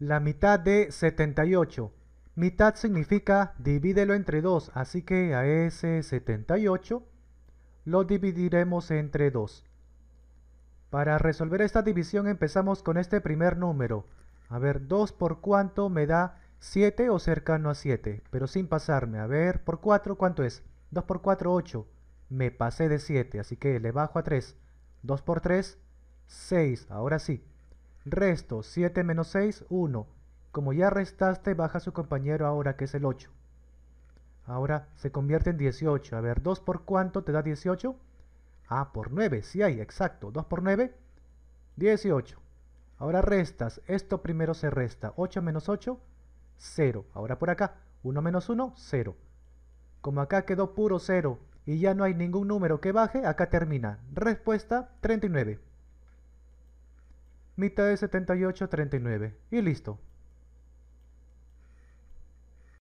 la mitad de 78. Mitad significa divídelo entre 2, así que a ese 78 lo dividiremos entre 2. Para resolver esta división empezamos con este primer número. A ver, 2 por cuánto me da 7 o cercano a 7, pero sin pasarme. A ver, por 4, ¿cuánto es? 2 por 4, 8. Me pasé de 7, así que le bajo a 3. 2 por 3, 6. Ahora sí, Resto 7 menos 6, 1. Como ya restaste, baja su compañero ahora, que es el 8. Ahora se convierte en 18. A ver, 2 por cuánto te da 18? Ah, por 9, sí hay, exacto. 2 por 9, 18. Ahora restas, esto primero se resta. 8 menos 8, 0. Ahora por acá, 1 menos 1, 0. Como acá quedó puro 0 y ya no hay ningún número que baje, acá termina. Respuesta 39 mitad de 78, 39 y listo.